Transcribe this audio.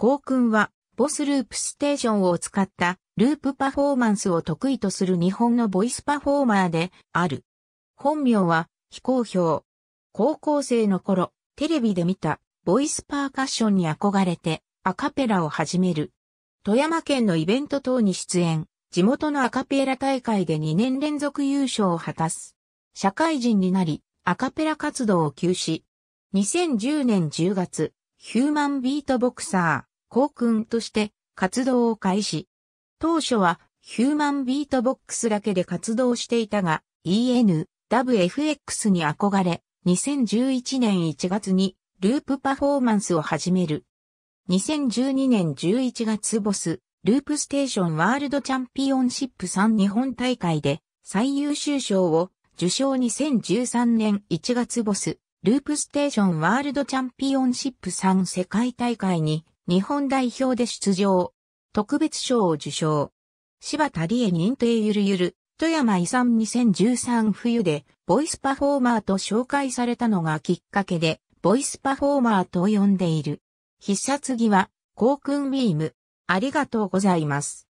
コウ君は、ボスループステーションを使ったループパフォーマンスを得意とする日本のボイスパフォーマーである。本名は非公表。高校生の頃、テレビで見たボイスパーカッションに憧れてアカペラを始める。富山県のイベント等に出演、地元のアカペラ大会で2年連続優勝を果たす。社会人になり、アカペラ活動を休止。2010年10月、ヒューマンビートボクサー。校訓として活動を開始。当初はヒューマンビートボックスだけで活動していたが ENWFX に憧れ2011年1月にループパフォーマンスを始める。2012年11月ボス、ループステーションワールドチャンピオンシップ3日本大会で最優秀賞を受賞2013年1月ボス、ループステーションワールドチャンピオンシップ3世界大会に日本代表で出場。特別賞を受賞。柴田理恵認定ゆるゆる、富山遺産2013冬で、ボイスパフォーマーと紹介されたのがきっかけで、ボイスパフォーマーと呼んでいる。必殺技は、航空ビーム。ありがとうございます。